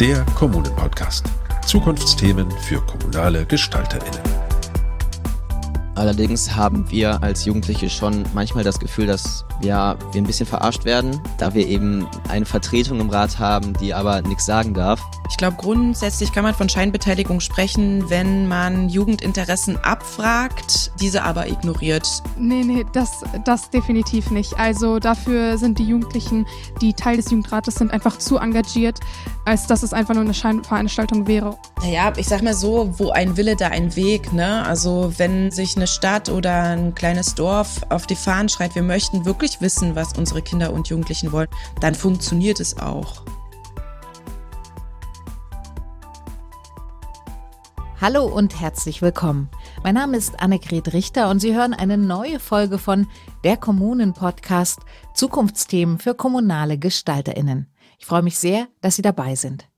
der Kommunen-Podcast. Zukunftsthemen für kommunale GestalterInnen. Allerdings haben wir als Jugendliche schon manchmal das Gefühl, dass ja, wir ein bisschen verarscht werden, da wir eben eine Vertretung im Rat haben, die aber nichts sagen darf. Ich glaube, grundsätzlich kann man von Scheinbeteiligung sprechen, wenn man Jugendinteressen abfragt, diese aber ignoriert. Nee, nee, das, das definitiv nicht. Also dafür sind die Jugendlichen, die Teil des Jugendrates sind, einfach zu engagiert, als dass es einfach nur eine Scheinveranstaltung wäre. Naja, ich sag mal so, wo ein Wille, da ein Weg. Ne? Also wenn sich eine Stadt oder ein kleines Dorf auf die Fahnen schreit, wir möchten wirklich wissen, was unsere Kinder und Jugendlichen wollen, dann funktioniert es auch. Hallo und herzlich willkommen. Mein Name ist Annegret Richter und Sie hören eine neue Folge von Der Kommunen-Podcast Zukunftsthemen für kommunale GestalterInnen. Ich freue mich sehr, dass Sie dabei sind.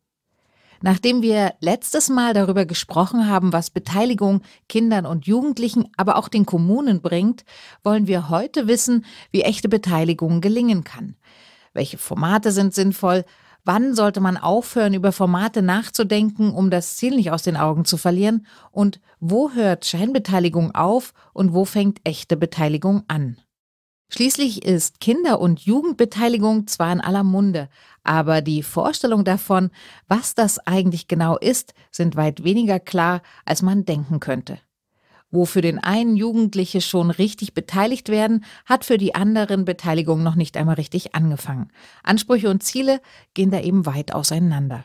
Nachdem wir letztes Mal darüber gesprochen haben, was Beteiligung Kindern und Jugendlichen, aber auch den Kommunen bringt, wollen wir heute wissen, wie echte Beteiligung gelingen kann. Welche Formate sind sinnvoll Wann sollte man aufhören, über Formate nachzudenken, um das Ziel nicht aus den Augen zu verlieren? Und wo hört Scheinbeteiligung auf und wo fängt echte Beteiligung an? Schließlich ist Kinder- und Jugendbeteiligung zwar in aller Munde, aber die Vorstellung davon, was das eigentlich genau ist, sind weit weniger klar, als man denken könnte. Wo für den einen Jugendliche schon richtig beteiligt werden, hat für die anderen Beteiligung noch nicht einmal richtig angefangen. Ansprüche und Ziele gehen da eben weit auseinander.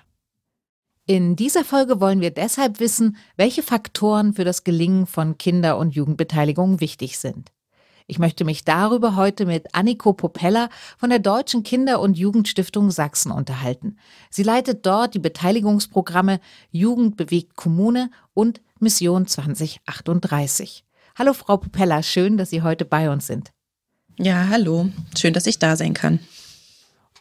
In dieser Folge wollen wir deshalb wissen, welche Faktoren für das Gelingen von Kinder- und Jugendbeteiligung wichtig sind. Ich möchte mich darüber heute mit Anniko Popella von der Deutschen Kinder- und Jugendstiftung Sachsen unterhalten. Sie leitet dort die Beteiligungsprogramme Jugend bewegt Kommune und Mission 2038. Hallo Frau Popella, schön, dass Sie heute bei uns sind. Ja, hallo. Schön, dass ich da sein kann.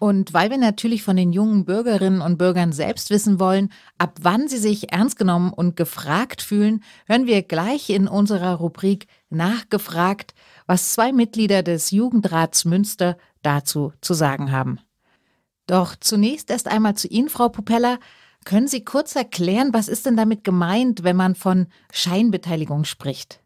Und weil wir natürlich von den jungen Bürgerinnen und Bürgern selbst wissen wollen, ab wann sie sich ernst genommen und gefragt fühlen, hören wir gleich in unserer Rubrik Nachgefragt, was zwei Mitglieder des Jugendrats Münster dazu zu sagen haben. Doch zunächst erst einmal zu Ihnen, Frau Pupella. Können Sie kurz erklären, was ist denn damit gemeint, wenn man von Scheinbeteiligung spricht?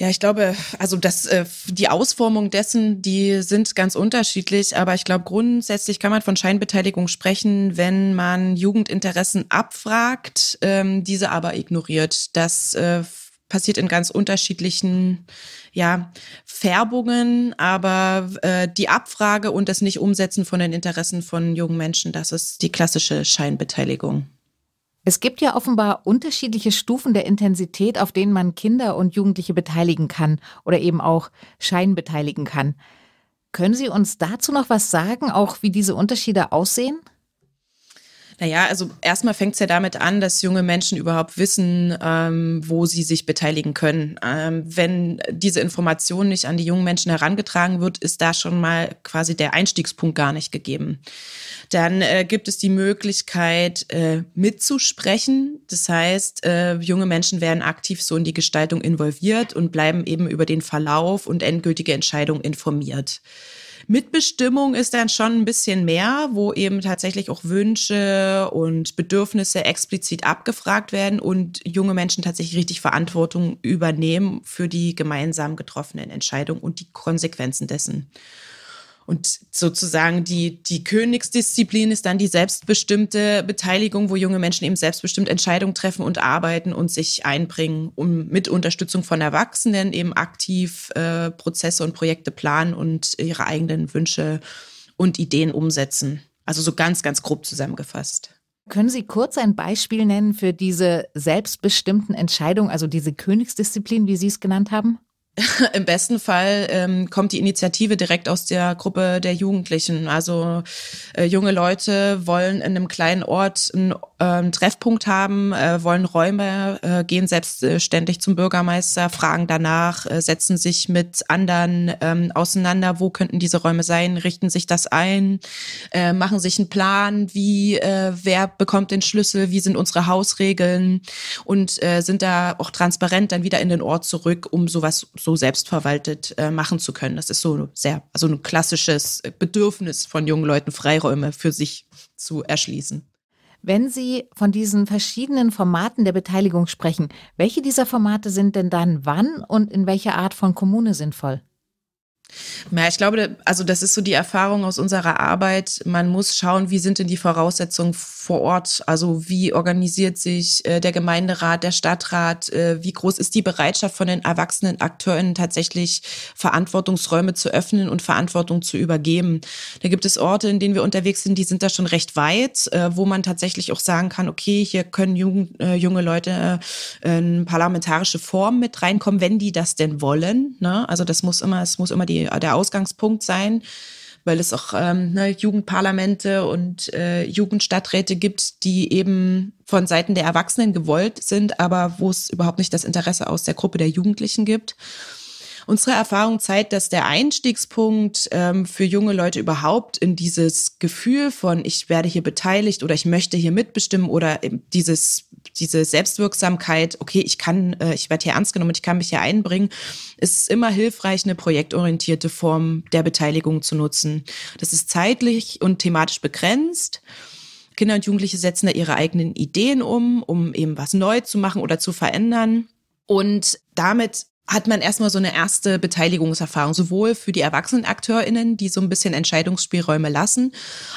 Ja, ich glaube, also das, äh, die Ausformung dessen, die sind ganz unterschiedlich, aber ich glaube, grundsätzlich kann man von Scheinbeteiligung sprechen, wenn man Jugendinteressen abfragt, ähm, diese aber ignoriert. Das äh, passiert in ganz unterschiedlichen ja, Färbungen, aber äh, die Abfrage und das Nicht-Umsetzen von den Interessen von jungen Menschen, das ist die klassische Scheinbeteiligung. Es gibt ja offenbar unterschiedliche Stufen der Intensität, auf denen man Kinder und Jugendliche beteiligen kann oder eben auch Schein beteiligen kann. Können Sie uns dazu noch was sagen, auch wie diese Unterschiede aussehen? Naja, also erstmal fängt es ja damit an, dass junge Menschen überhaupt wissen, ähm, wo sie sich beteiligen können. Ähm, wenn diese Information nicht an die jungen Menschen herangetragen wird, ist da schon mal quasi der Einstiegspunkt gar nicht gegeben. Dann äh, gibt es die Möglichkeit, äh, mitzusprechen. Das heißt, äh, junge Menschen werden aktiv so in die Gestaltung involviert und bleiben eben über den Verlauf und endgültige Entscheidung informiert. Mitbestimmung ist dann schon ein bisschen mehr, wo eben tatsächlich auch Wünsche und Bedürfnisse explizit abgefragt werden und junge Menschen tatsächlich richtig Verantwortung übernehmen für die gemeinsam getroffenen Entscheidungen und die Konsequenzen dessen. Und sozusagen die, die Königsdisziplin ist dann die selbstbestimmte Beteiligung, wo junge Menschen eben selbstbestimmt Entscheidungen treffen und arbeiten und sich einbringen, um mit Unterstützung von Erwachsenen eben aktiv äh, Prozesse und Projekte planen und ihre eigenen Wünsche und Ideen umsetzen. Also so ganz, ganz grob zusammengefasst. Können Sie kurz ein Beispiel nennen für diese selbstbestimmten Entscheidungen, also diese Königsdisziplin, wie Sie es genannt haben? Im besten Fall ähm, kommt die Initiative direkt aus der Gruppe der Jugendlichen. Also äh, junge Leute wollen in einem kleinen Ort einen ähm, Treffpunkt haben, äh, wollen Räume, äh, gehen selbstständig äh, zum Bürgermeister, fragen danach, äh, setzen sich mit anderen ähm, auseinander, wo könnten diese Räume sein, richten sich das ein, äh, machen sich einen Plan, wie, äh, wer bekommt den Schlüssel, wie sind unsere Hausregeln und äh, sind da auch transparent dann wieder in den Ort zurück, um sowas so selbstverwaltet äh, machen zu können. Das ist so sehr, also ein klassisches Bedürfnis von jungen Leuten, Freiräume für sich zu erschließen. Wenn Sie von diesen verschiedenen Formaten der Beteiligung sprechen, welche dieser Formate sind denn dann wann und in welcher Art von Kommune sinnvoll? ja, ich glaube, also das ist so die Erfahrung aus unserer Arbeit. Man muss schauen, wie sind denn die Voraussetzungen vor Ort? Also wie organisiert sich äh, der Gemeinderat, der Stadtrat? Äh, wie groß ist die Bereitschaft von den erwachsenen Akteurinnen tatsächlich Verantwortungsräume zu öffnen und Verantwortung zu übergeben? Da gibt es Orte, in denen wir unterwegs sind, die sind da schon recht weit, äh, wo man tatsächlich auch sagen kann, okay, hier können jung, äh, junge Leute äh, in parlamentarische Formen mit reinkommen, wenn die das denn wollen. Ne? Also das muss immer, es muss immer die der Ausgangspunkt sein, weil es auch ähm, ne, Jugendparlamente und äh, Jugendstadträte gibt, die eben von Seiten der Erwachsenen gewollt sind, aber wo es überhaupt nicht das Interesse aus der Gruppe der Jugendlichen gibt. Unsere Erfahrung zeigt, dass der Einstiegspunkt ähm, für junge Leute überhaupt in dieses Gefühl von, ich werde hier beteiligt oder ich möchte hier mitbestimmen oder dieses, diese Selbstwirksamkeit, okay, ich kann, äh, ich werde hier ernst genommen, ich kann mich hier einbringen, ist immer hilfreich, eine projektorientierte Form der Beteiligung zu nutzen. Das ist zeitlich und thematisch begrenzt. Kinder und Jugendliche setzen da ihre eigenen Ideen um, um eben was neu zu machen oder zu verändern. Und damit hat man erstmal so eine erste Beteiligungserfahrung, sowohl für die erwachsenen AkteurInnen, die so ein bisschen Entscheidungsspielräume lassen,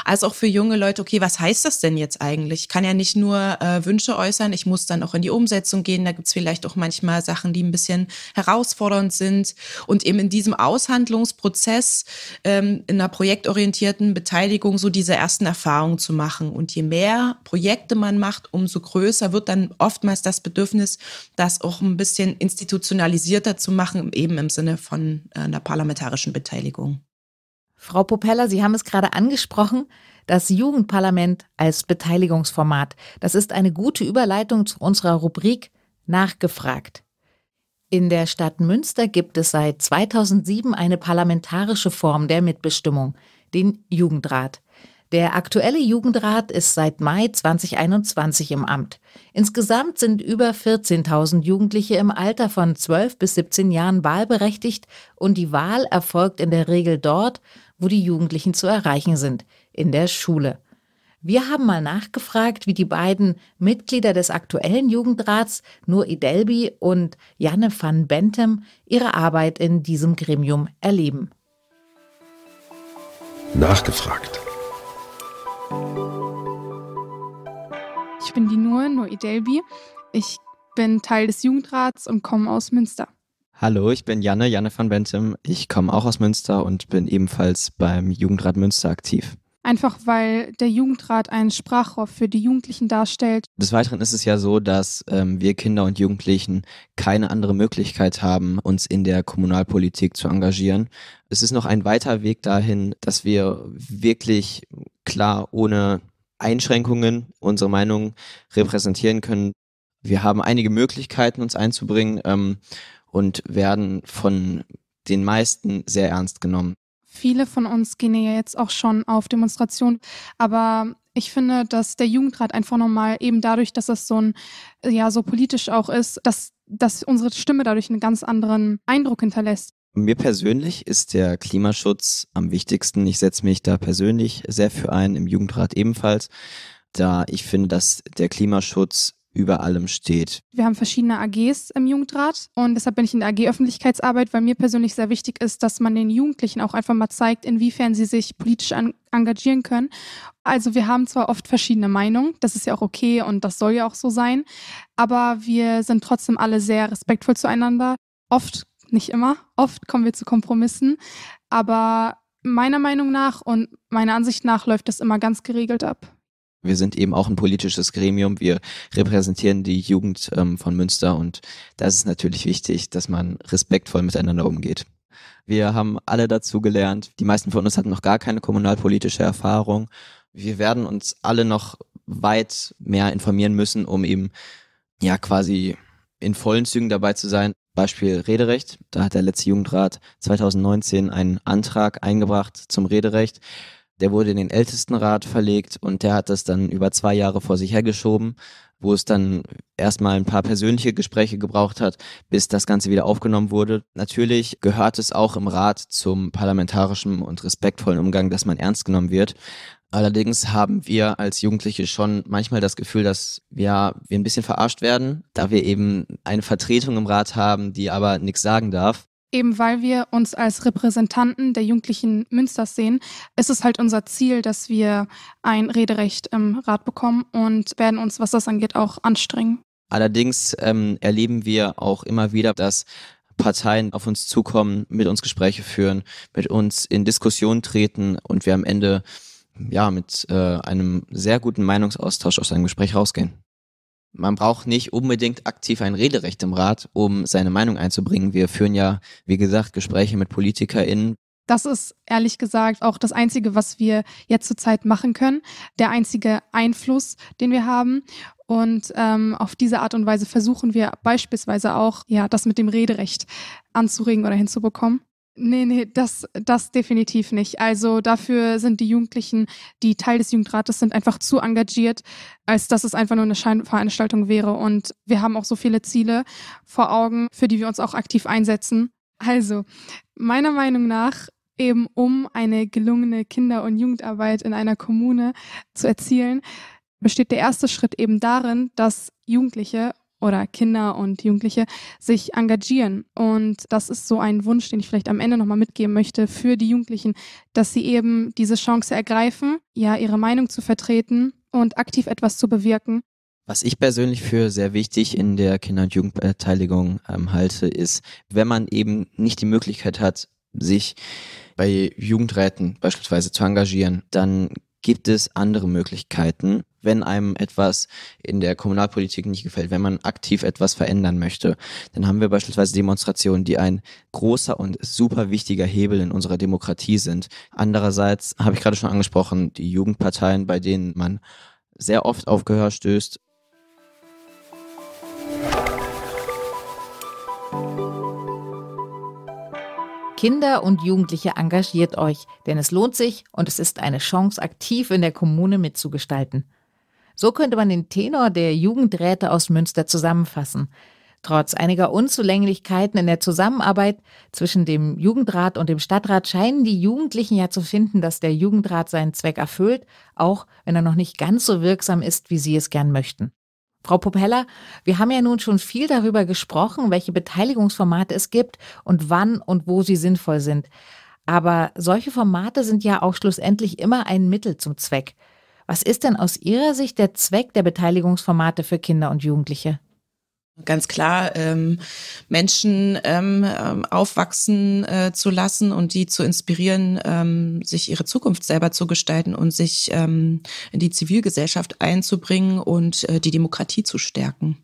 als auch für junge Leute, okay, was heißt das denn jetzt eigentlich? Ich kann ja nicht nur äh, Wünsche äußern, ich muss dann auch in die Umsetzung gehen. Da gibt's vielleicht auch manchmal Sachen, die ein bisschen herausfordernd sind. Und eben in diesem Aushandlungsprozess, ähm, in einer projektorientierten Beteiligung, so diese ersten Erfahrungen zu machen. Und je mehr Projekte man macht, umso größer wird dann oftmals das Bedürfnis, das auch ein bisschen institutionalisiert fundierter zu machen, eben im Sinne von äh, einer parlamentarischen Beteiligung. Frau Popella, Sie haben es gerade angesprochen, das Jugendparlament als Beteiligungsformat. Das ist eine gute Überleitung zu unserer Rubrik Nachgefragt. In der Stadt Münster gibt es seit 2007 eine parlamentarische Form der Mitbestimmung, den Jugendrat. Der aktuelle Jugendrat ist seit Mai 2021 im Amt. Insgesamt sind über 14.000 Jugendliche im Alter von 12 bis 17 Jahren wahlberechtigt und die Wahl erfolgt in der Regel dort, wo die Jugendlichen zu erreichen sind, in der Schule. Wir haben mal nachgefragt, wie die beiden Mitglieder des aktuellen Jugendrats, Nur Idelbi und Janne van Bentem, ihre Arbeit in diesem Gremium erleben. Nachgefragt. Ich bin die Nur, Nur Idelbi. Ich bin Teil des Jugendrats und komme aus Münster. Hallo, ich bin Janne, Janne van Bentham. Ich komme auch aus Münster und bin ebenfalls beim Jugendrat Münster aktiv. Einfach weil der Jugendrat einen Sprachrohr für die Jugendlichen darstellt. Des Weiteren ist es ja so, dass ähm, wir Kinder und Jugendlichen keine andere Möglichkeit haben, uns in der Kommunalpolitik zu engagieren. Es ist noch ein weiter Weg dahin, dass wir wirklich klar ohne Einschränkungen unsere Meinung repräsentieren können. Wir haben einige Möglichkeiten, uns einzubringen ähm, und werden von den meisten sehr ernst genommen. Viele von uns gehen ja jetzt auch schon auf Demonstrationen, aber ich finde, dass der Jugendrat einfach nochmal eben dadurch, dass das so ein, ja, so politisch auch ist, dass, dass unsere Stimme dadurch einen ganz anderen Eindruck hinterlässt. Mir persönlich ist der Klimaschutz am wichtigsten. Ich setze mich da persönlich sehr für ein, im Jugendrat ebenfalls, da ich finde, dass der Klimaschutz über allem steht. Wir haben verschiedene AGs im Jugendrat und deshalb bin ich in der AG Öffentlichkeitsarbeit, weil mir persönlich sehr wichtig ist, dass man den Jugendlichen auch einfach mal zeigt, inwiefern sie sich politisch engagieren können. Also wir haben zwar oft verschiedene Meinungen, das ist ja auch okay und das soll ja auch so sein, aber wir sind trotzdem alle sehr respektvoll zueinander. Oft nicht immer. Oft kommen wir zu Kompromissen. Aber meiner Meinung nach und meiner Ansicht nach läuft das immer ganz geregelt ab. Wir sind eben auch ein politisches Gremium. Wir repräsentieren die Jugend ähm, von Münster und da ist es natürlich wichtig, dass man respektvoll miteinander umgeht. Wir haben alle dazu gelernt. Die meisten von uns hatten noch gar keine kommunalpolitische Erfahrung. Wir werden uns alle noch weit mehr informieren müssen, um eben ja quasi in vollen Zügen dabei zu sein. Beispiel Rederecht. Da hat der letzte Jugendrat 2019 einen Antrag eingebracht zum Rederecht. Der wurde in den Ältestenrat verlegt und der hat das dann über zwei Jahre vor sich hergeschoben, wo es dann erstmal ein paar persönliche Gespräche gebraucht hat, bis das Ganze wieder aufgenommen wurde. Natürlich gehört es auch im Rat zum parlamentarischen und respektvollen Umgang, dass man ernst genommen wird. Allerdings haben wir als Jugendliche schon manchmal das Gefühl, dass ja, wir ein bisschen verarscht werden, da wir eben eine Vertretung im Rat haben, die aber nichts sagen darf eben weil wir uns als Repräsentanten der Jugendlichen Münsters sehen, ist es halt unser Ziel, dass wir ein Rederecht im Rat bekommen und werden uns, was das angeht, auch anstrengen. Allerdings ähm, erleben wir auch immer wieder, dass Parteien auf uns zukommen, mit uns Gespräche führen, mit uns in Diskussion treten und wir am Ende ja mit äh, einem sehr guten Meinungsaustausch aus einem Gespräch rausgehen man braucht nicht unbedingt aktiv ein Rederecht im Rat, um seine Meinung einzubringen. Wir führen ja, wie gesagt, Gespräche mit PolitikerInnen. Das ist ehrlich gesagt auch das Einzige, was wir jetzt zurzeit machen können. Der einzige Einfluss, den wir haben. Und ähm, auf diese Art und Weise versuchen wir beispielsweise auch, ja, das mit dem Rederecht anzuregen oder hinzubekommen. Nee, nee, das, das definitiv nicht. Also dafür sind die Jugendlichen, die Teil des Jugendrates sind, einfach zu engagiert, als dass es einfach nur eine Scheinveranstaltung wäre. Und wir haben auch so viele Ziele vor Augen, für die wir uns auch aktiv einsetzen. Also, meiner Meinung nach, eben um eine gelungene Kinder- und Jugendarbeit in einer Kommune zu erzielen, besteht der erste Schritt eben darin, dass Jugendliche oder Kinder und Jugendliche sich engagieren. Und das ist so ein Wunsch, den ich vielleicht am Ende nochmal mitgeben möchte für die Jugendlichen, dass sie eben diese Chance ergreifen, ja, ihre Meinung zu vertreten und aktiv etwas zu bewirken. Was ich persönlich für sehr wichtig in der Kinder- und Jugendbeteiligung ähm, halte, ist, wenn man eben nicht die Möglichkeit hat, sich bei Jugendräten beispielsweise zu engagieren, dann gibt es andere Möglichkeiten, wenn einem etwas in der Kommunalpolitik nicht gefällt, wenn man aktiv etwas verändern möchte. Dann haben wir beispielsweise Demonstrationen, die ein großer und super wichtiger Hebel in unserer Demokratie sind. Andererseits habe ich gerade schon angesprochen, die Jugendparteien, bei denen man sehr oft auf Gehör stößt, Kinder und Jugendliche engagiert euch, denn es lohnt sich und es ist eine Chance, aktiv in der Kommune mitzugestalten. So könnte man den Tenor der Jugendräte aus Münster zusammenfassen. Trotz einiger Unzulänglichkeiten in der Zusammenarbeit zwischen dem Jugendrat und dem Stadtrat scheinen die Jugendlichen ja zu finden, dass der Jugendrat seinen Zweck erfüllt, auch wenn er noch nicht ganz so wirksam ist, wie sie es gern möchten. Frau Popella, wir haben ja nun schon viel darüber gesprochen, welche Beteiligungsformate es gibt und wann und wo sie sinnvoll sind. Aber solche Formate sind ja auch schlussendlich immer ein Mittel zum Zweck. Was ist denn aus Ihrer Sicht der Zweck der Beteiligungsformate für Kinder und Jugendliche? Ganz klar, ähm, Menschen ähm, ähm, aufwachsen äh, zu lassen und die zu inspirieren, ähm, sich ihre Zukunft selber zu gestalten und sich ähm, in die Zivilgesellschaft einzubringen und äh, die Demokratie zu stärken.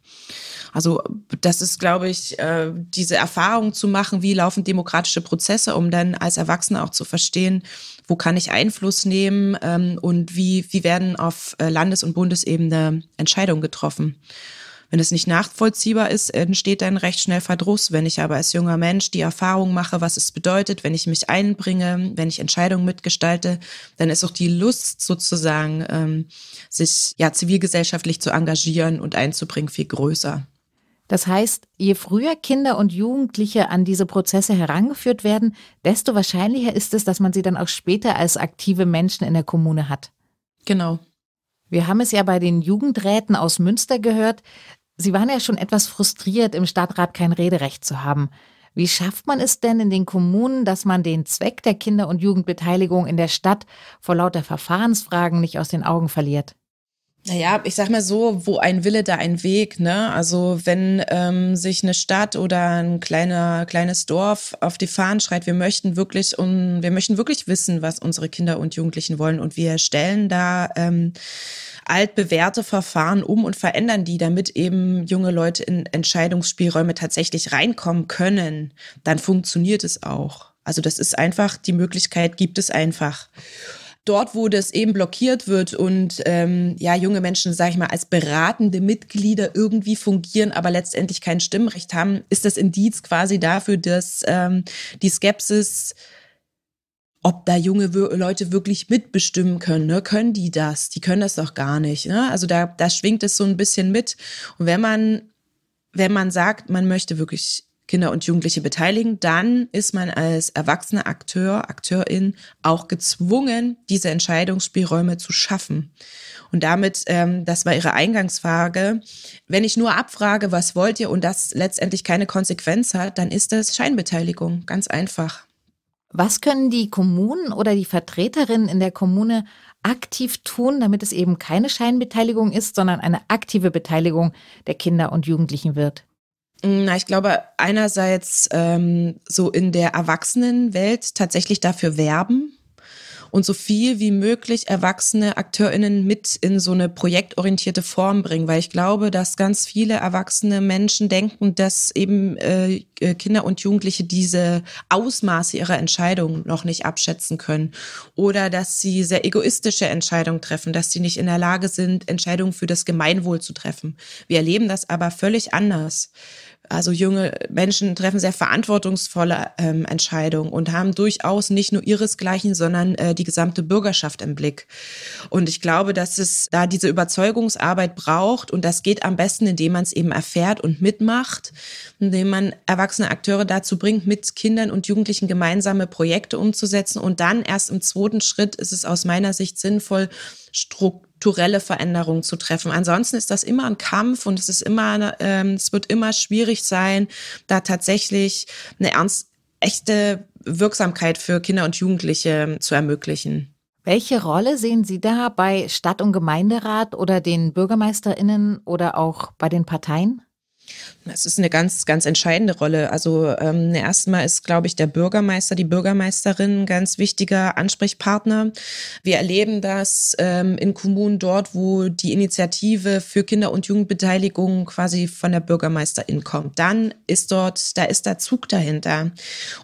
Also das ist, glaube ich, äh, diese Erfahrung zu machen, wie laufen demokratische Prozesse, um dann als Erwachsene auch zu verstehen, wo kann ich Einfluss nehmen ähm, und wie, wie werden auf äh, Landes- und Bundesebene Entscheidungen getroffen. Wenn es nicht nachvollziehbar ist, entsteht dann recht schnell Verdruss. Wenn ich aber als junger Mensch die Erfahrung mache, was es bedeutet, wenn ich mich einbringe, wenn ich Entscheidungen mitgestalte, dann ist auch die Lust sozusagen, ähm, sich ja zivilgesellschaftlich zu engagieren und einzubringen, viel größer. Das heißt, je früher Kinder und Jugendliche an diese Prozesse herangeführt werden, desto wahrscheinlicher ist es, dass man sie dann auch später als aktive Menschen in der Kommune hat. Genau. Wir haben es ja bei den Jugendräten aus Münster gehört. Sie waren ja schon etwas frustriert, im Stadtrat kein Rederecht zu haben. Wie schafft man es denn in den Kommunen, dass man den Zweck der Kinder- und Jugendbeteiligung in der Stadt vor lauter Verfahrensfragen nicht aus den Augen verliert? Naja, ich sag mal so, wo ein Wille, da ein Weg. Ne? Also wenn ähm, sich eine Stadt oder ein kleiner, kleines Dorf auf die Fahnen schreit, wir möchten wirklich um, wir möchten wirklich wissen, was unsere Kinder und Jugendlichen wollen. Und wir stellen da ähm, altbewährte Verfahren um und verändern die, damit eben junge Leute in Entscheidungsspielräume tatsächlich reinkommen können, dann funktioniert es auch. Also das ist einfach, die Möglichkeit gibt es einfach dort, wo das eben blockiert wird und ähm, ja, junge Menschen, sage ich mal, als beratende Mitglieder irgendwie fungieren, aber letztendlich kein Stimmrecht haben, ist das Indiz quasi dafür, dass ähm, die Skepsis ob da junge Leute wirklich mitbestimmen können. Ne? Können die das? Die können das doch gar nicht. Ne? Also da, da schwingt es so ein bisschen mit. Und wenn man, wenn man sagt, man möchte wirklich Kinder und Jugendliche beteiligen, dann ist man als erwachsener Akteur, Akteurin auch gezwungen, diese Entscheidungsspielräume zu schaffen. Und damit, ähm, das war Ihre Eingangsfrage, wenn ich nur abfrage, was wollt ihr und das letztendlich keine Konsequenz hat, dann ist das Scheinbeteiligung, ganz einfach. Was können die Kommunen oder die Vertreterinnen in der Kommune aktiv tun, damit es eben keine Scheinbeteiligung ist, sondern eine aktive Beteiligung der Kinder und Jugendlichen wird? Mm, na, ich glaube, einerseits ähm, so in der Erwachsenenwelt tatsächlich dafür werben und so viel wie möglich erwachsene AkteurInnen mit in so eine projektorientierte Form bringen, weil ich glaube, dass ganz viele erwachsene Menschen denken, dass eben äh, äh Kinder und Jugendliche diese Ausmaße ihrer Entscheidungen noch nicht abschätzen können oder dass sie sehr egoistische Entscheidungen treffen, dass sie nicht in der Lage sind, Entscheidungen für das Gemeinwohl zu treffen. Wir erleben das aber völlig anders also junge Menschen treffen sehr verantwortungsvolle ähm, Entscheidungen und haben durchaus nicht nur ihresgleichen, sondern äh, die gesamte Bürgerschaft im Blick. Und ich glaube, dass es da diese Überzeugungsarbeit braucht und das geht am besten, indem man es eben erfährt und mitmacht, indem man erwachsene Akteure dazu bringt, mit Kindern und Jugendlichen gemeinsame Projekte umzusetzen und dann erst im zweiten Schritt ist es aus meiner Sicht sinnvoll, Strukturen strukturelle Veränderungen zu treffen. Ansonsten ist das immer ein Kampf und es ist immer, ähm, es wird immer schwierig sein, da tatsächlich eine ernst, echte Wirksamkeit für Kinder und Jugendliche ähm, zu ermöglichen. Welche Rolle sehen Sie da bei Stadt- und Gemeinderat oder den BürgermeisterInnen oder auch bei den Parteien? Das ist eine ganz, ganz entscheidende Rolle. Also ähm, erstmal ist, glaube ich, der Bürgermeister, die Bürgermeisterin ein ganz wichtiger Ansprechpartner. Wir erleben das ähm, in Kommunen dort, wo die Initiative für Kinder- und Jugendbeteiligung quasi von der Bürgermeisterin kommt. Dann ist dort, da ist der Zug dahinter.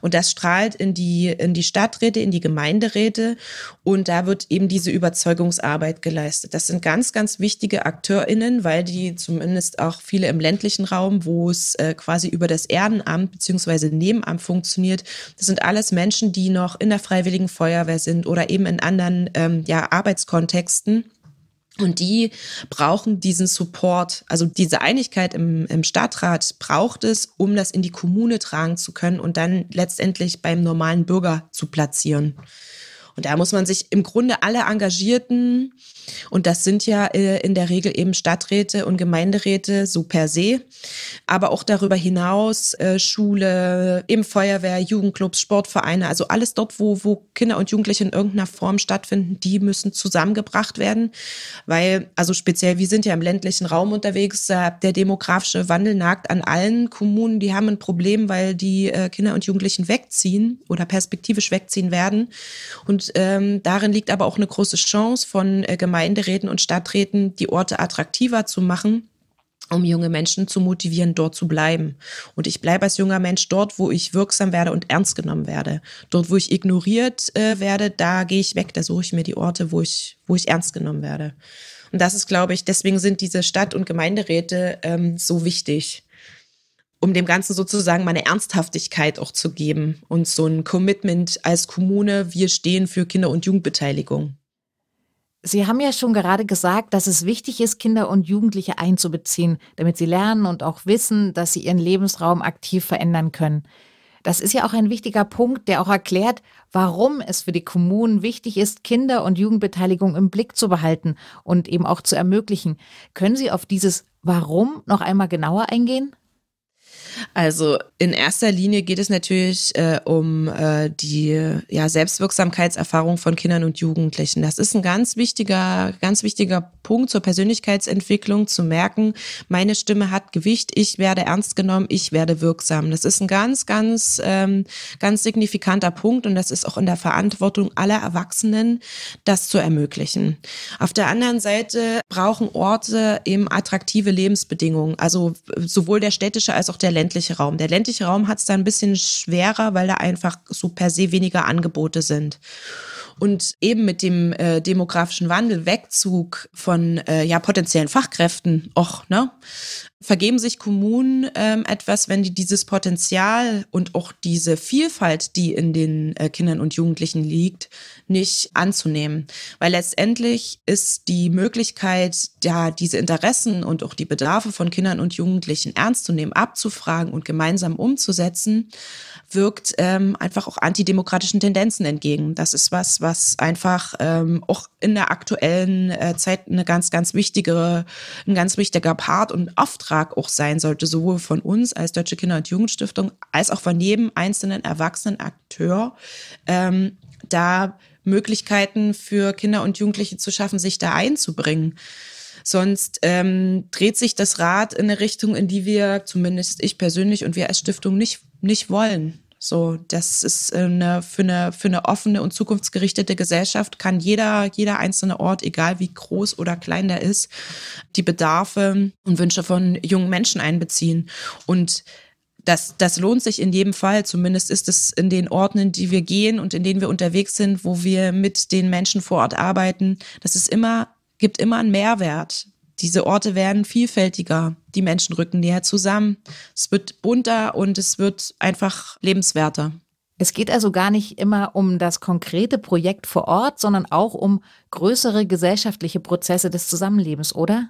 Und das strahlt in die, in die Stadträte, in die Gemeinderäte. Und da wird eben diese Überzeugungsarbeit geleistet. Das sind ganz, ganz wichtige AkteurInnen, weil die zumindest auch viele im ländlichen Raum Zeitraum, wo es äh, quasi über das Ehrenamt bzw. Nebenamt funktioniert. Das sind alles Menschen, die noch in der Freiwilligen Feuerwehr sind oder eben in anderen ähm, ja, Arbeitskontexten. Und die brauchen diesen Support. Also diese Einigkeit im, im Stadtrat braucht es, um das in die Kommune tragen zu können und dann letztendlich beim normalen Bürger zu platzieren. Und da muss man sich im Grunde alle Engagierten und das sind ja äh, in der Regel eben Stadträte und Gemeinderäte so per se, aber auch darüber hinaus äh, Schule, eben Feuerwehr, Jugendclubs, Sportvereine, also alles dort, wo, wo Kinder und Jugendliche in irgendeiner Form stattfinden, die müssen zusammengebracht werden, weil, also speziell, wir sind ja im ländlichen Raum unterwegs, der demografische Wandel nagt an allen Kommunen, die haben ein Problem, weil die äh, Kinder und Jugendlichen wegziehen oder perspektivisch wegziehen werden. Und ähm, darin liegt aber auch eine große Chance von äh, Gemeinden, Gemeinderäten und Stadträten, die Orte attraktiver zu machen, um junge Menschen zu motivieren, dort zu bleiben. Und ich bleibe als junger Mensch dort, wo ich wirksam werde und ernst genommen werde. Dort, wo ich ignoriert äh, werde, da gehe ich weg, da suche ich mir die Orte, wo ich, wo ich ernst genommen werde. Und das ist, glaube ich, deswegen sind diese Stadt- und Gemeinderäte ähm, so wichtig, um dem Ganzen sozusagen meine Ernsthaftigkeit auch zu geben und so ein Commitment als Kommune, wir stehen für Kinder- und Jugendbeteiligung. Sie haben ja schon gerade gesagt, dass es wichtig ist, Kinder und Jugendliche einzubeziehen, damit sie lernen und auch wissen, dass sie ihren Lebensraum aktiv verändern können. Das ist ja auch ein wichtiger Punkt, der auch erklärt, warum es für die Kommunen wichtig ist, Kinder- und Jugendbeteiligung im Blick zu behalten und eben auch zu ermöglichen. Können Sie auf dieses Warum noch einmal genauer eingehen? Also in erster Linie geht es natürlich äh, um äh, die ja, Selbstwirksamkeitserfahrung von Kindern und Jugendlichen. Das ist ein ganz wichtiger, ganz wichtiger Punkt zur Persönlichkeitsentwicklung, zu merken, meine Stimme hat Gewicht, ich werde ernst genommen, ich werde wirksam. Das ist ein ganz, ganz, ähm, ganz signifikanter Punkt und das ist auch in der Verantwortung aller Erwachsenen, das zu ermöglichen. Auf der anderen Seite brauchen Orte eben attraktive Lebensbedingungen, also sowohl der städtische als auch der ländliche ländliche Raum. Der ländliche Raum hat es da ein bisschen schwerer, weil da einfach so per se weniger Angebote sind. Und eben mit dem äh, demografischen Wandel, Wegzug von äh, ja, potenziellen Fachkräften, och, ne, vergeben sich Kommunen ähm, etwas, wenn die dieses Potenzial und auch diese Vielfalt, die in den äh, Kindern und Jugendlichen liegt, nicht anzunehmen. Weil letztendlich ist die Möglichkeit, ja, diese Interessen und auch die Bedarfe von Kindern und Jugendlichen ernst zu nehmen, abzufragen und gemeinsam umzusetzen, wirkt ähm, einfach auch antidemokratischen Tendenzen entgegen. Das ist was, was einfach ähm, auch in der aktuellen äh, Zeit eine ganz, ganz wichtige, ein ganz wichtiger Part und Auftrag auch sein sollte, sowohl von uns als Deutsche Kinder- und Jugendstiftung als auch von jedem einzelnen erwachsenen Akteur, ähm, da Möglichkeiten für Kinder und Jugendliche zu schaffen, sich da einzubringen. Sonst ähm, dreht sich das Rad in eine Richtung, in die wir, zumindest ich persönlich und wir als Stiftung, nicht, nicht wollen. So, das ist eine, äh, für, eine, für eine offene und zukunftsgerichtete Gesellschaft kann jeder, jeder einzelne Ort, egal wie groß oder klein der ist, die Bedarfe und Wünsche von jungen Menschen einbeziehen. Und das, das lohnt sich in jedem Fall. Zumindest ist es in den Orten, in die wir gehen und in denen wir unterwegs sind, wo wir mit den Menschen vor Ort arbeiten. Das ist immer, gibt immer einen Mehrwert, diese Orte werden vielfältiger, die Menschen rücken näher zusammen, es wird bunter und es wird einfach lebenswerter. Es geht also gar nicht immer um das konkrete Projekt vor Ort, sondern auch um größere gesellschaftliche Prozesse des Zusammenlebens, oder?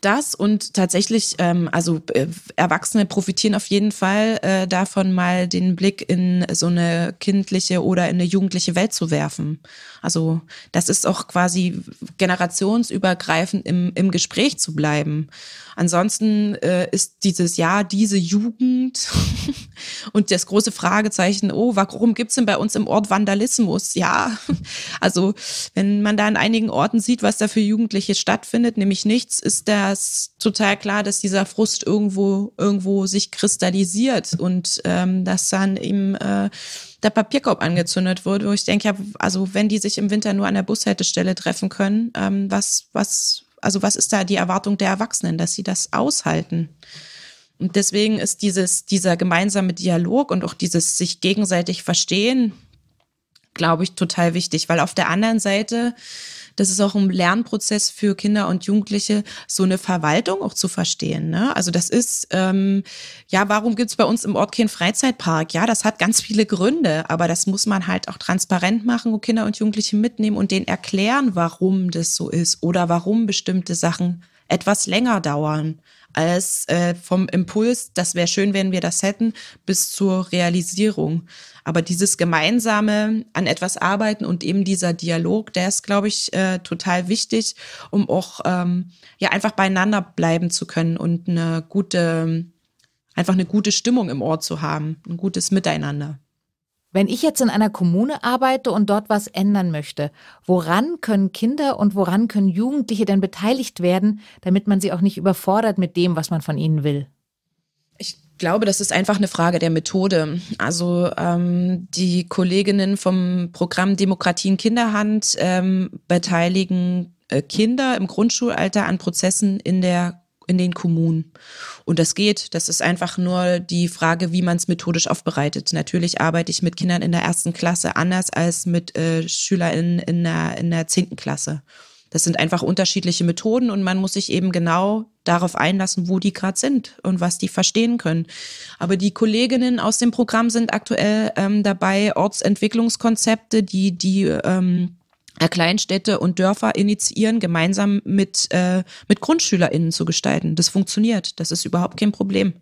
Das und tatsächlich, ähm, also äh, Erwachsene profitieren auf jeden Fall äh, davon, mal den Blick in so eine kindliche oder in eine jugendliche Welt zu werfen. Also das ist auch quasi generationsübergreifend im, im Gespräch zu bleiben. Ansonsten äh, ist dieses Jahr diese Jugend und das große Fragezeichen, oh, warum gibt's denn bei uns im Ort Vandalismus? Ja, also wenn man da an einigen Orten sieht, was da für Jugendliche stattfindet, nämlich nichts, ist das total klar, dass dieser Frust irgendwo, irgendwo sich kristallisiert und ähm, dass dann eben äh, der Papierkorb angezündet wurde, wo ich denke, ja, also wenn die sich im Winter nur an der Bushaltestelle treffen können, ähm, was, was also was ist da die Erwartung der Erwachsenen, dass sie das aushalten? Und deswegen ist dieses, dieser gemeinsame Dialog und auch dieses sich gegenseitig verstehen glaube ich, total wichtig, weil auf der anderen Seite, das ist auch ein Lernprozess für Kinder und Jugendliche, so eine Verwaltung auch zu verstehen. Ne? Also das ist, ähm, ja, warum gibt's bei uns im Ort keinen Freizeitpark? Ja, das hat ganz viele Gründe, aber das muss man halt auch transparent machen und Kinder und Jugendliche mitnehmen und denen erklären, warum das so ist oder warum bestimmte Sachen etwas länger dauern als äh, vom Impuls, das wäre schön, wenn wir das hätten, bis zur Realisierung. Aber dieses gemeinsame an etwas arbeiten und eben dieser Dialog, der ist, glaube ich, äh, total wichtig, um auch ähm, ja einfach beieinander bleiben zu können und eine gute, einfach eine gute Stimmung im Ort zu haben, ein gutes Miteinander. Wenn ich jetzt in einer Kommune arbeite und dort was ändern möchte, woran können Kinder und woran können Jugendliche denn beteiligt werden, damit man sie auch nicht überfordert mit dem, was man von ihnen will? glaube, das ist einfach eine Frage der Methode. Also ähm, die Kolleginnen vom Programm Demokratie in Kinderhand ähm, beteiligen äh, Kinder im Grundschulalter an Prozessen in der in den Kommunen. Und das geht. Das ist einfach nur die Frage, wie man es methodisch aufbereitet. Natürlich arbeite ich mit Kindern in der ersten Klasse anders als mit äh, SchülerInnen in der, in der zehnten Klasse. Das sind einfach unterschiedliche Methoden und man muss sich eben genau darauf einlassen, wo die gerade sind und was die verstehen können. Aber die Kolleginnen aus dem Programm sind aktuell ähm, dabei, Ortsentwicklungskonzepte, die die ähm, äh, Kleinstädte und Dörfer initiieren, gemeinsam mit, äh, mit GrundschülerInnen zu gestalten. Das funktioniert. Das ist überhaupt kein Problem.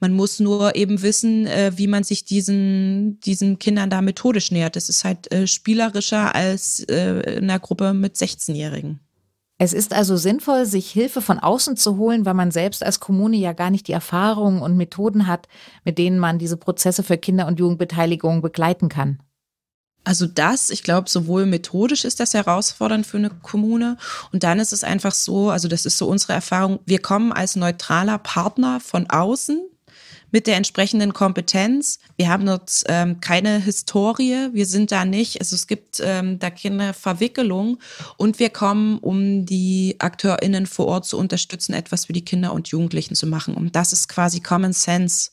Man muss nur eben wissen, äh, wie man sich diesen, diesen Kindern da methodisch nähert. Das ist halt äh, spielerischer als äh, in einer Gruppe mit 16-Jährigen. Es ist also sinnvoll, sich Hilfe von außen zu holen, weil man selbst als Kommune ja gar nicht die Erfahrungen und Methoden hat, mit denen man diese Prozesse für Kinder- und Jugendbeteiligung begleiten kann. Also das, ich glaube, sowohl methodisch ist das herausfordernd für eine Kommune und dann ist es einfach so, also das ist so unsere Erfahrung, wir kommen als neutraler Partner von außen mit der entsprechenden Kompetenz. Wir haben dort ähm, keine Historie, wir sind da nicht, also es gibt ähm, da keine Verwickelung und wir kommen, um die AkteurInnen vor Ort zu unterstützen, etwas für die Kinder und Jugendlichen zu machen. Und das ist quasi Common Sense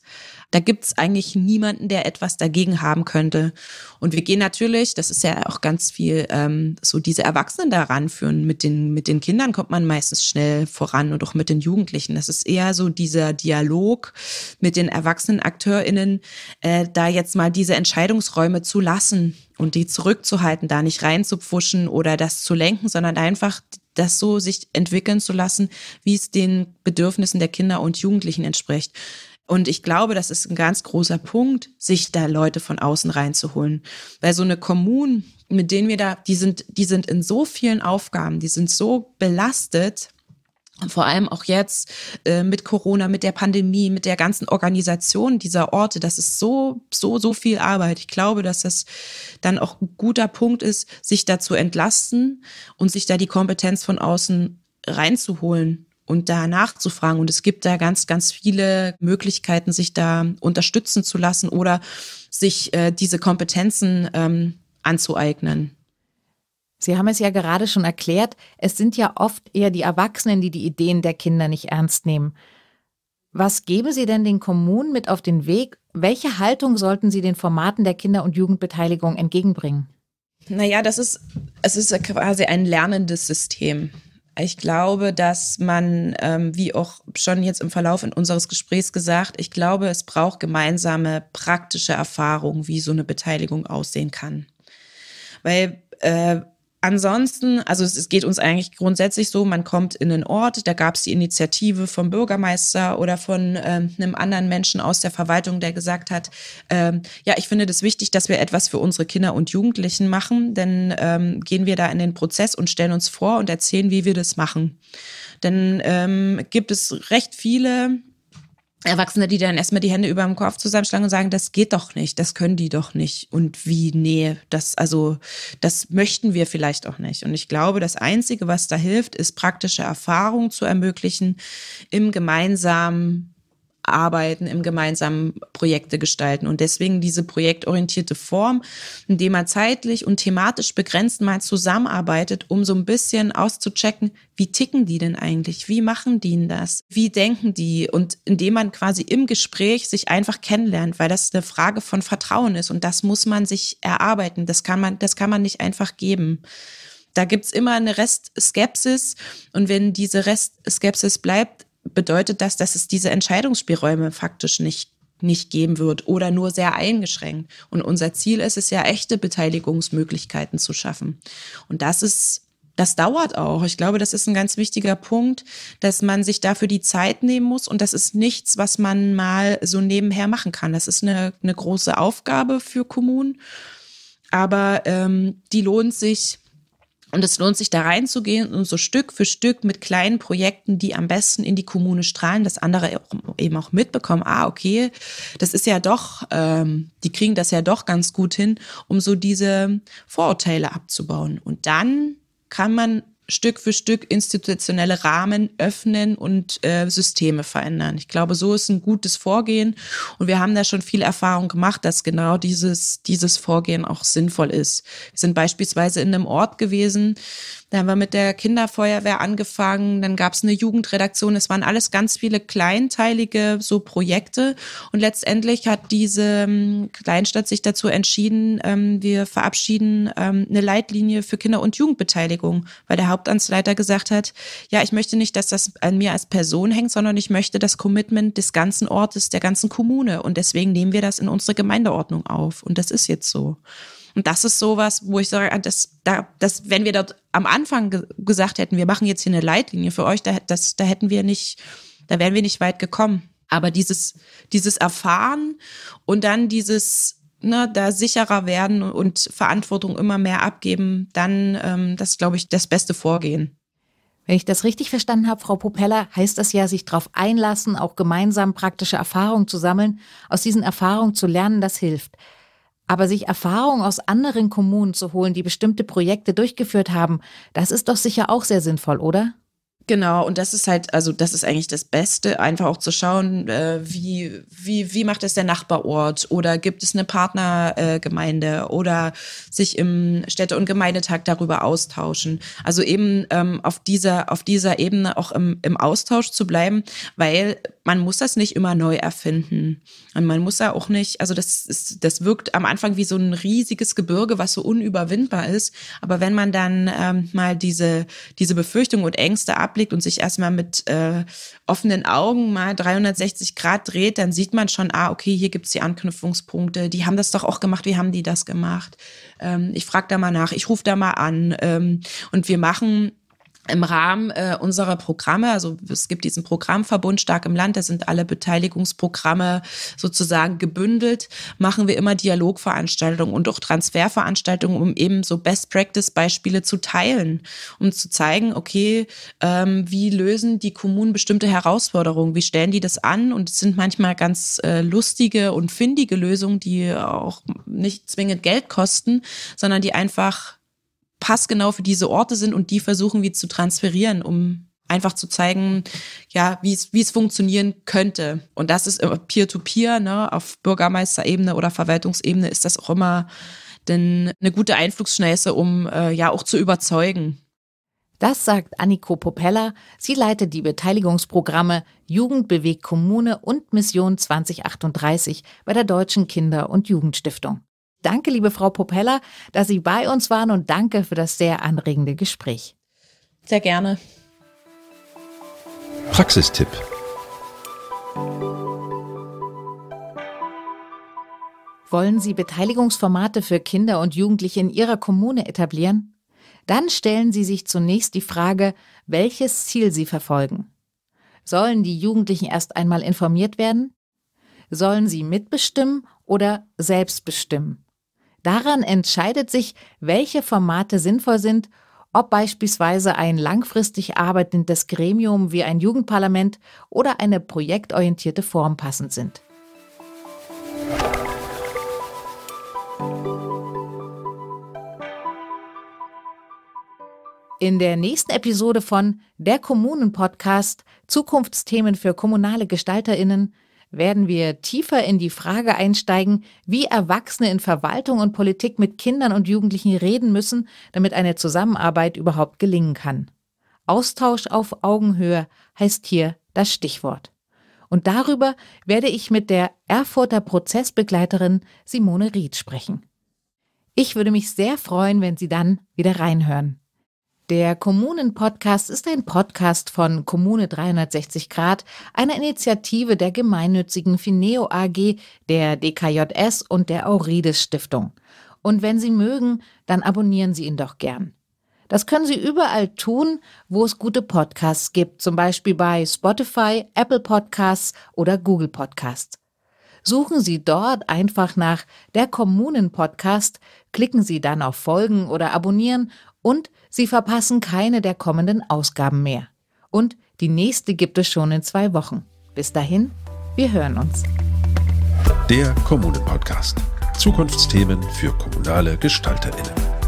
da gibt's eigentlich niemanden, der etwas dagegen haben könnte. Und wir gehen natürlich, das ist ja auch ganz viel, ähm, so diese Erwachsenen da ranführen. Mit den, mit den Kindern kommt man meistens schnell voran und auch mit den Jugendlichen. Das ist eher so dieser Dialog mit den erwachsenen AkteurInnen, äh, da jetzt mal diese Entscheidungsräume zu lassen und die zurückzuhalten, da nicht reinzupfuschen oder das zu lenken, sondern einfach das so sich entwickeln zu lassen, wie es den Bedürfnissen der Kinder und Jugendlichen entspricht. Und ich glaube, das ist ein ganz großer Punkt, sich da Leute von außen reinzuholen. Weil so eine Kommunen, mit denen wir da, die sind, die sind in so vielen Aufgaben, die sind so belastet, vor allem auch jetzt äh, mit Corona, mit der Pandemie, mit der ganzen Organisation dieser Orte, das ist so, so, so viel Arbeit. Ich glaube, dass das dann auch ein guter Punkt ist, sich da zu entlasten und sich da die Kompetenz von außen reinzuholen und da nachzufragen. Und es gibt da ganz, ganz viele Möglichkeiten, sich da unterstützen zu lassen oder sich äh, diese Kompetenzen ähm, anzueignen. Sie haben es ja gerade schon erklärt, es sind ja oft eher die Erwachsenen, die die Ideen der Kinder nicht ernst nehmen. Was geben Sie denn den Kommunen mit auf den Weg? Welche Haltung sollten Sie den Formaten der Kinder- und Jugendbeteiligung entgegenbringen? Naja, das ist, es ist quasi ein lernendes System. Ich glaube, dass man, ähm, wie auch schon jetzt im Verlauf in unseres Gesprächs gesagt, ich glaube, es braucht gemeinsame praktische Erfahrungen, wie so eine Beteiligung aussehen kann. Weil äh, ansonsten, also es, geht uns eigentlich grundsätzlich so, man kommt in einen Ort, da gab es die Initiative vom Bürgermeister oder von ähm, einem anderen Menschen aus der Verwaltung, der gesagt hat, ähm, ja, ich finde das wichtig, dass wir etwas für unsere Kinder und Jugendlichen machen, denn ähm, gehen wir da in den Prozess und stellen uns vor und erzählen, wie wir das machen. Denn ähm, gibt es recht viele Erwachsene, die dann erstmal die Hände über dem Kopf zusammenschlagen und sagen, das geht doch nicht, das können die doch nicht. Und wie, nee, das, also, das möchten wir vielleicht auch nicht. Und ich glaube, das Einzige, was da hilft, ist praktische Erfahrungen zu ermöglichen im gemeinsamen arbeiten, im gemeinsamen Projekte gestalten. Und deswegen diese projektorientierte Form, indem man zeitlich und thematisch begrenzt mal zusammenarbeitet, um so ein bisschen auszuchecken, wie ticken die denn eigentlich? Wie machen die denn das? Wie denken die? Und indem man quasi im Gespräch sich einfach kennenlernt, weil das eine Frage von Vertrauen ist. Und das muss man sich erarbeiten. Das kann man, das kann man nicht einfach geben. Da gibt's immer eine Restskepsis. Und wenn diese Restskepsis bleibt, bedeutet das, dass es diese Entscheidungsspielräume faktisch nicht nicht geben wird oder nur sehr eingeschränkt. Und unser Ziel ist es ja, echte Beteiligungsmöglichkeiten zu schaffen. Und das ist, das dauert auch. Ich glaube, das ist ein ganz wichtiger Punkt, dass man sich dafür die Zeit nehmen muss. Und das ist nichts, was man mal so nebenher machen kann. Das ist eine, eine große Aufgabe für Kommunen. Aber ähm, die lohnt sich und es lohnt sich da reinzugehen und so Stück für Stück mit kleinen Projekten, die am besten in die Kommune strahlen, dass andere eben auch mitbekommen, ah, okay, das ist ja doch, ähm, die kriegen das ja doch ganz gut hin, um so diese Vorurteile abzubauen. Und dann kann man Stück für Stück institutionelle Rahmen öffnen und äh, Systeme verändern. Ich glaube, so ist ein gutes Vorgehen und wir haben da schon viel Erfahrung gemacht, dass genau dieses, dieses Vorgehen auch sinnvoll ist. Wir sind beispielsweise in einem Ort gewesen, da haben wir mit der Kinderfeuerwehr angefangen, dann gab es eine Jugendredaktion. Es waren alles ganz viele kleinteilige so Projekte. Und letztendlich hat diese ähm, Kleinstadt sich dazu entschieden, ähm, wir verabschieden ähm, eine Leitlinie für Kinder- und Jugendbeteiligung, weil der Hauptamtsleiter gesagt hat, ja, ich möchte nicht, dass das an mir als Person hängt, sondern ich möchte das Commitment des ganzen Ortes, der ganzen Kommune. Und deswegen nehmen wir das in unsere Gemeindeordnung auf. Und das ist jetzt so. Und das ist sowas, wo ich sage, ah, das, da, wenn wir dort am Anfang gesagt hätten, wir machen jetzt hier eine Leitlinie für euch, da, das, da hätten wir nicht, da wären wir nicht weit gekommen. Aber dieses, dieses Erfahren und dann dieses, ne, da sicherer werden und Verantwortung immer mehr abgeben, dann, ähm, das glaube ich, das beste Vorgehen. Wenn ich das richtig verstanden habe, Frau Propeller, heißt das ja, sich darauf einlassen, auch gemeinsam praktische Erfahrungen zu sammeln, aus diesen Erfahrungen zu lernen, das hilft. Aber sich Erfahrung aus anderen Kommunen zu holen, die bestimmte Projekte durchgeführt haben, das ist doch sicher auch sehr sinnvoll, oder? Genau, und das ist halt, also das ist eigentlich das Beste, einfach auch zu schauen, äh, wie, wie, wie macht es der Nachbarort oder gibt es eine Partnergemeinde äh, oder sich im Städte- und Gemeindetag darüber austauschen. Also eben ähm, auf, dieser, auf dieser Ebene auch im, im Austausch zu bleiben, weil man muss das nicht immer neu erfinden. Und man muss ja auch nicht, also das ist, das wirkt am Anfang wie so ein riesiges Gebirge, was so unüberwindbar ist. Aber wenn man dann ähm, mal diese, diese Befürchtungen und Ängste ab ablegt und sich erstmal mit äh, offenen Augen mal 360 Grad dreht, dann sieht man schon, ah, okay, hier gibt es die Anknüpfungspunkte. Die haben das doch auch gemacht, wie haben die das gemacht? Ähm, ich frage da mal nach, ich rufe da mal an. Ähm, und wir machen im Rahmen äh, unserer Programme, also es gibt diesen Programmverbund Stark im Land, da sind alle Beteiligungsprogramme sozusagen gebündelt, machen wir immer Dialogveranstaltungen und auch Transferveranstaltungen, um eben so Best-Practice-Beispiele zu teilen, um zu zeigen, okay, ähm, wie lösen die Kommunen bestimmte Herausforderungen, wie stellen die das an und es sind manchmal ganz äh, lustige und findige Lösungen, die auch nicht zwingend Geld kosten, sondern die einfach passgenau für diese Orte sind und die versuchen wir zu transferieren, um einfach zu zeigen, ja, wie es, funktionieren könnte. Und das ist Peer-to-Peer, -peer, ne, auf Bürgermeisterebene oder Verwaltungsebene ist das auch immer denn eine gute Einflugsschneise, um äh, ja auch zu überzeugen. Das sagt Anniko Popella. Sie leitet die Beteiligungsprogramme Jugend bewegt Kommune und Mission 2038 bei der Deutschen Kinder- und Jugendstiftung. Danke, liebe Frau Popella, dass Sie bei uns waren und danke für das sehr anregende Gespräch. Sehr gerne. Praxistipp. Wollen Sie Beteiligungsformate für Kinder und Jugendliche in Ihrer Kommune etablieren? Dann stellen Sie sich zunächst die Frage, welches Ziel Sie verfolgen. Sollen die Jugendlichen erst einmal informiert werden? Sollen sie mitbestimmen oder selbst bestimmen? Daran entscheidet sich, welche Formate sinnvoll sind, ob beispielsweise ein langfristig arbeitendes Gremium wie ein Jugendparlament oder eine projektorientierte Form passend sind. In der nächsten Episode von Der Kommunen Podcast Zukunftsthemen für kommunale Gestalterinnen werden wir tiefer in die Frage einsteigen, wie Erwachsene in Verwaltung und Politik mit Kindern und Jugendlichen reden müssen, damit eine Zusammenarbeit überhaupt gelingen kann. Austausch auf Augenhöhe heißt hier das Stichwort. Und darüber werde ich mit der Erfurter Prozessbegleiterin Simone Ried sprechen. Ich würde mich sehr freuen, wenn Sie dann wieder reinhören. Der Kommunen-Podcast ist ein Podcast von Kommune 360 Grad, einer Initiative der gemeinnützigen Fineo AG, der DKJS und der Aurides Stiftung. Und wenn Sie mögen, dann abonnieren Sie ihn doch gern. Das können Sie überall tun, wo es gute Podcasts gibt, zum Beispiel bei Spotify, Apple Podcasts oder Google Podcasts. Suchen Sie dort einfach nach der Kommunen-Podcast, klicken Sie dann auf Folgen oder Abonnieren und Sie verpassen keine der kommenden Ausgaben mehr. Und die nächste gibt es schon in zwei Wochen. Bis dahin, wir hören uns. Der Kommune-Podcast. Zukunftsthemen für kommunale GestalterInnen.